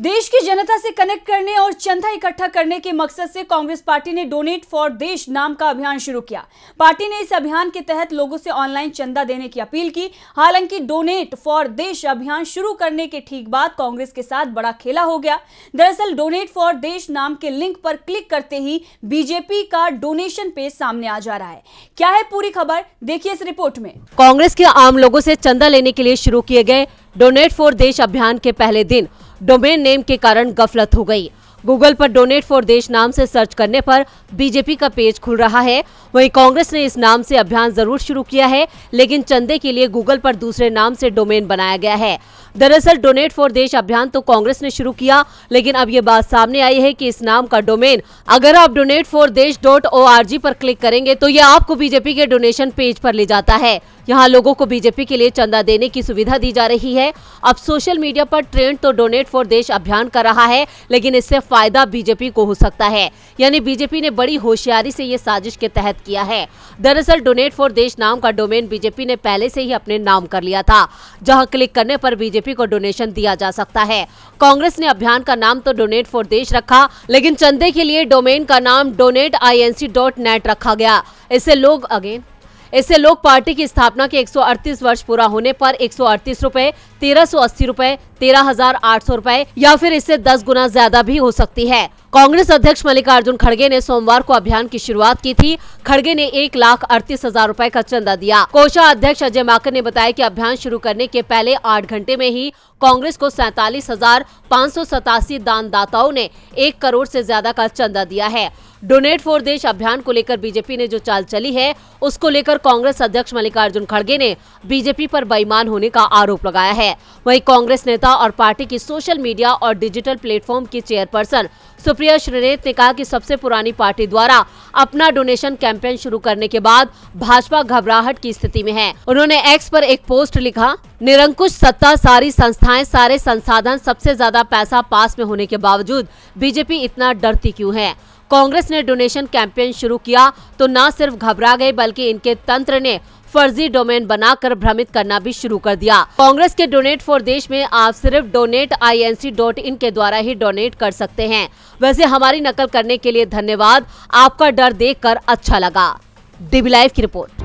देश की जनता से कनेक्ट करने और चंदा इकट्ठा करने के मकसद से कांग्रेस पार्टी ने डोनेट फॉर देश नाम का अभियान शुरू किया पार्टी ने इस अभियान के तहत लोगों से ऑनलाइन चंदा देने की अपील की हालांकि डोनेट फॉर देश अभियान शुरू करने के ठीक बाद कांग्रेस के साथ बड़ा खेला हो गया दरअसल डोनेट फॉर देश नाम के लिंक पर क्लिक करते ही बीजेपी का डोनेशन पेज सामने आ जा रहा है क्या है पूरी खबर देखिए इस रिपोर्ट में कांग्रेस के आम लोगों से चंदा लेने के लिए शुरू किए गए डोनेट फॉर देश अभियान के पहले दिन डोमेन नेम के कारण गफलत हो गई गूगल पर डोनेट फॉर देश नाम से सर्च करने पर बीजेपी का पेज खुल रहा है वहीं कांग्रेस ने इस नाम से अभियान जरूर शुरू किया है लेकिन चंदे के लिए गूगल पर दूसरे नाम से डोमेन बनाया गया है दरअसल डोनेट फॉर देश अभियान तो कांग्रेस ने शुरू किया लेकिन अब ये बात सामने आई है कि इस नाम का डोमेन अगर आप डोनेट फॉर देश डॉट ओ आर जी पर क्लिक करेंगे तो ये आपको बीजेपी के डोनेशन पेज पर ले जाता है यहाँ लोगों को बीजेपी के लिए चंदा देने की सुविधा दी जा रही है अब सोशल मीडिया पर ट्रेंड तो डोनेट फॉर देश अभियान कर रहा है लेकिन इससे फायदा बीजेपी को हो सकता है यानी बीजेपी ने बड़ी होशियारी से ये साजिश के तहत किया है दरअसल डोनेट फॉर देश नाम का डोमेन बीजेपी ने पहले से ही अपने नाम कर लिया था जहाँ क्लिक करने पर बीजेपी बीजेपी को डोनेशन दिया जा सकता है कांग्रेस ने अभियान का नाम तो डोनेट फॉर देश रखा लेकिन चंदे के लिए डोमेन का नाम डोनेट आई रखा गया इससे लोग अगेन इससे लोग पार्टी की स्थापना के 138 वर्ष पूरा होने पर 138 रुपए 1380 रुपए तेरह रुपए या फिर इससे 10 गुना ज्यादा भी हो सकती है कांग्रेस अध्यक्ष मल्लिकार्जुन खड़गे ने सोमवार को अभियान की शुरुआत की थी खड़गे ने एक लाख अड़तीस हजार रूपए का चंदा दिया कोषा अध्यक्ष अजय माकर ने बताया कि अभियान शुरू करने के पहले आठ घंटे में ही कांग्रेस को सैतालीस हजार पाँच सौ सतासी दानदाताओं ने एक करोड़ ऐसी ज्यादा का चंदा दिया है डोनेट फॉर देश अभियान को लेकर बीजेपी ने जो चाल चली है उसको लेकर कांग्रेस अध्यक्ष मल्लिकार्जुन खड़गे ने बीजेपी पर बेईमान होने का आरोप लगाया है वहीं कांग्रेस नेता और पार्टी की सोशल मीडिया और डिजिटल प्लेटफॉर्म की चेयरपर्सन सुप्रीम सुप्रिया श्रीनेत ने कहा कि सबसे पुरानी पार्टी द्वारा अपना डोनेशन कैंपेन शुरू करने के बाद भाजपा घबराहट की स्थिति में है उन्होंने एक्स पर एक पोस्ट लिखा निरंकुश सत्ता सारी संस्थाएं सारे संसाधन सबसे ज्यादा पैसा पास में होने के बावजूद बीजेपी इतना डरती क्यूँ है कांग्रेस ने डोनेशन कैंपेन शुरू किया तो न सिर्फ घबरा गए बल्कि इनके तंत्र ने फर्जी डोमेन बनाकर भ्रमित करना भी शुरू कर दिया कांग्रेस के डोनेट फॉर देश में आप सिर्फ डोनेट आई के द्वारा ही डोनेट कर सकते हैं वैसे हमारी नकल करने के लिए धन्यवाद आपका डर देख कर अच्छा लगा डीबी लाइव की रिपोर्ट